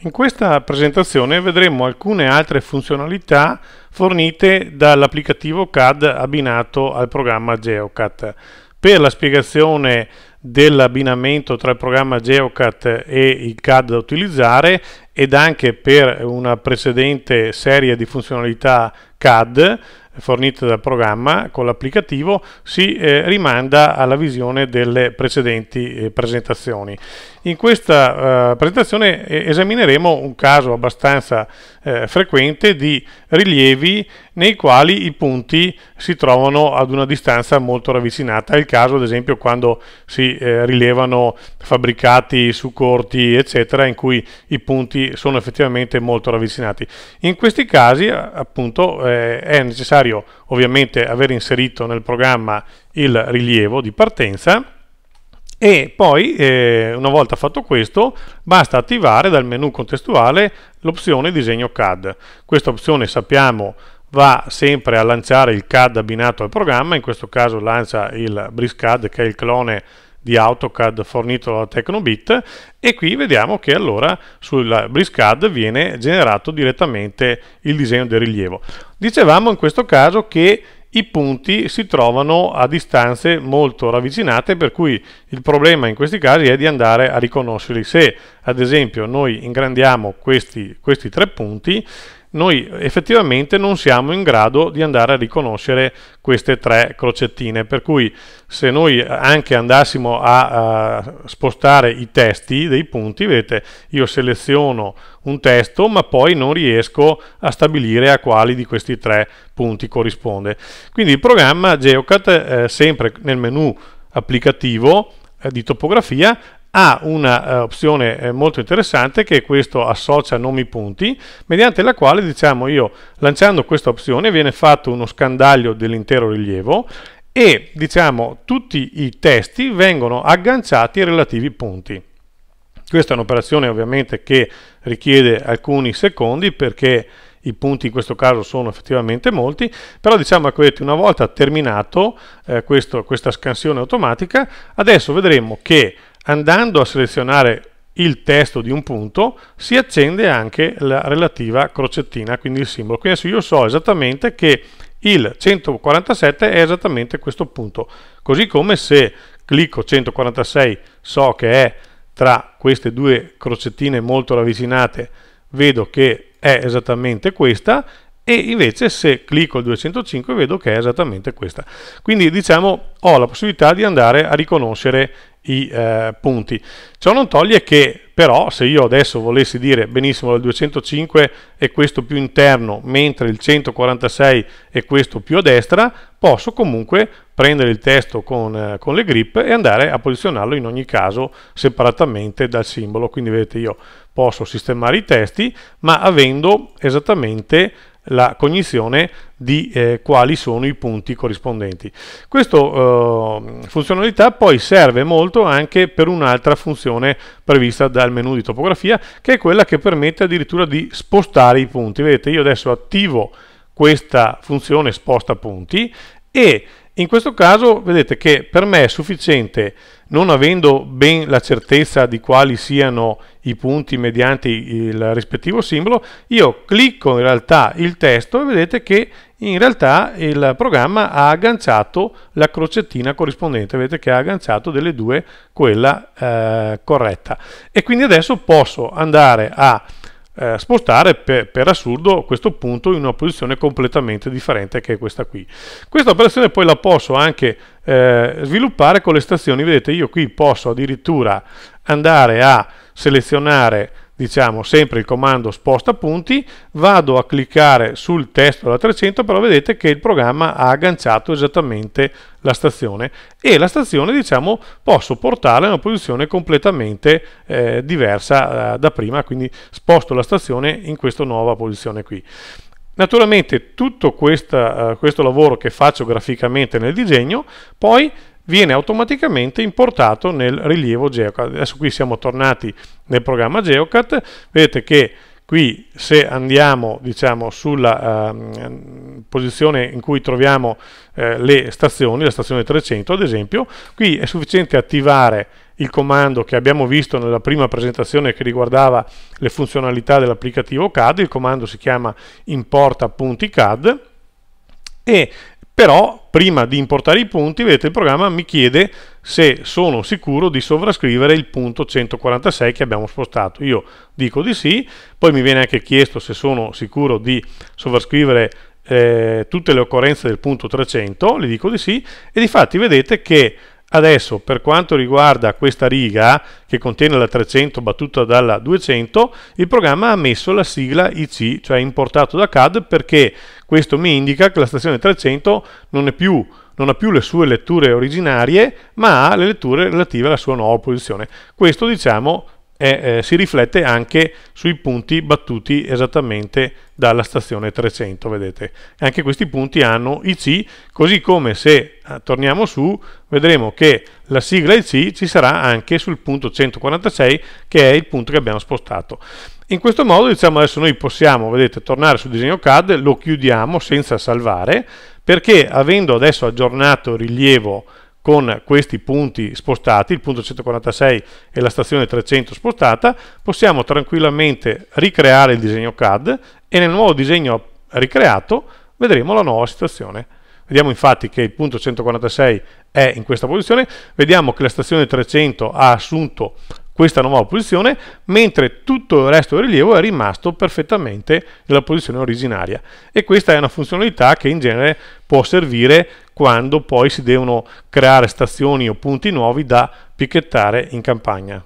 In questa presentazione vedremo alcune altre funzionalità fornite dall'applicativo CAD abbinato al programma GeoCAD. Per la spiegazione dell'abbinamento tra il programma GeoCAD e il CAD da utilizzare ed anche per una precedente serie di funzionalità CAD fornite dal programma con l'applicativo si eh, rimanda alla visione delle precedenti eh, presentazioni. In questa eh, presentazione esamineremo un caso abbastanza eh, frequente di rilievi nei quali i punti si trovano ad una distanza molto ravvicinata. È il caso ad esempio quando si eh, rilevano fabbricati su corti eccetera in cui i punti sono effettivamente molto ravvicinati. In questi casi appunto eh, è necessario ovviamente aver inserito nel programma il rilievo di partenza e poi eh, una volta fatto questo basta attivare dal menu contestuale l'opzione disegno CAD questa opzione sappiamo va sempre a lanciare il CAD abbinato al programma in questo caso lancia il BrisCAD che è il clone di AutoCAD fornito da Tecnobit e qui vediamo che allora sul BrisCAD viene generato direttamente il disegno del rilievo dicevamo in questo caso che i punti si trovano a distanze molto ravvicinate per cui il problema in questi casi è di andare a riconoscerli. Se ad esempio noi ingrandiamo questi, questi tre punti noi effettivamente non siamo in grado di andare a riconoscere queste tre crocettine, per cui se noi anche andassimo a, a spostare i testi dei punti, vedete, io seleziono un testo ma poi non riesco a stabilire a quali di questi tre punti corrisponde. Quindi il programma Geocat, eh, sempre nel menu applicativo, eh, di topografia ha un'opzione eh, eh, molto interessante che è questo associa nomi punti, mediante la quale diciamo io lanciando questa opzione viene fatto uno scandaglio dell'intero rilievo e diciamo tutti i testi vengono agganciati ai relativi punti. Questa è un'operazione ovviamente che richiede alcuni secondi perché i punti in questo caso sono effettivamente molti, però diciamo che ecco, una volta terminato eh, questo, questa scansione automatica, adesso vedremo che andando a selezionare il testo di un punto si accende anche la relativa crocettina, quindi il simbolo. Quindi adesso io so esattamente che il 147 è esattamente questo punto, così come se clicco 146 so che è tra queste due crocettine molto ravvicinate, vedo che è esattamente questa e invece se clicco il 205 vedo che è esattamente questa. Quindi diciamo ho la possibilità di andare a riconoscere i eh, punti. Ciò non toglie che però se io adesso volessi dire benissimo il 205 è questo più interno mentre il 146 è questo più a destra, posso comunque prendere il testo con, eh, con le grip e andare a posizionarlo in ogni caso separatamente dal simbolo. Quindi vedete io posso sistemare i testi ma avendo esattamente la cognizione di eh, quali sono i punti corrispondenti. Questa eh, funzionalità poi serve molto anche per un'altra funzione prevista dal menu di topografia che è quella che permette addirittura di spostare i punti. Vedete, io adesso attivo questa funzione sposta punti e in questo caso vedete che per me è sufficiente, non avendo ben la certezza di quali siano i punti mediante il rispettivo simbolo, io clicco in realtà il testo e vedete che in realtà il programma ha agganciato la crocettina corrispondente, vedete che ha agganciato delle due quella eh, corretta. E quindi adesso posso andare a eh, spostare per, per, assurdo questo punto in una posizione completamente differente che è questa qui. Questa operazione poi la posso anche eh, sviluppare con le stazioni, vedete io qui posso addirittura andare a selezionare diciamo sempre il comando sposta punti, vado a cliccare sul testo della 300, però vedete che il programma ha agganciato esattamente la stazione e la stazione diciamo posso portarla in una posizione completamente eh, diversa eh, da prima, quindi sposto la stazione in questa nuova posizione qui. Naturalmente tutto questa, eh, questo lavoro che faccio graficamente nel disegno poi viene automaticamente importato nel rilievo Geocat. Adesso qui siamo tornati nel programma Geocat, vedete che qui se andiamo diciamo, sulla eh, posizione in cui troviamo eh, le stazioni, la stazione 300 ad esempio, qui è sufficiente attivare il comando che abbiamo visto nella prima presentazione che riguardava le funzionalità dell'applicativo CAD, il comando si chiama importa.cad e però prima di importare i punti, vedete il programma mi chiede se sono sicuro di sovrascrivere il punto 146 che abbiamo spostato. Io dico di sì, poi mi viene anche chiesto se sono sicuro di sovrascrivere eh, tutte le occorrenze del punto 300, le dico di sì, e di fatti vedete che Adesso per quanto riguarda questa riga che contiene la 300 battuta dalla 200, il programma ha messo la sigla IC, cioè importato da CAD, perché questo mi indica che la stazione 300 non, più, non ha più le sue letture originarie, ma ha le letture relative alla sua nuova posizione. Questo diciamo eh, eh, si riflette anche sui punti battuti esattamente dalla stazione 300 vedete anche questi punti hanno IC così come se eh, torniamo su vedremo che la sigla IC ci sarà anche sul punto 146 che è il punto che abbiamo spostato in questo modo diciamo adesso noi possiamo vedete tornare sul disegno CAD lo chiudiamo senza salvare perché avendo adesso aggiornato il rilievo con questi punti spostati, il punto 146 e la stazione 300 spostata, possiamo tranquillamente ricreare il disegno CAD e nel nuovo disegno ricreato vedremo la nuova situazione. Vediamo infatti che il punto 146 è in questa posizione, vediamo che la stazione 300 ha assunto questa nuova posizione, mentre tutto il resto del rilievo è rimasto perfettamente nella posizione originaria. E questa è una funzionalità che in genere può servire quando poi si devono creare stazioni o punti nuovi da picchettare in campagna.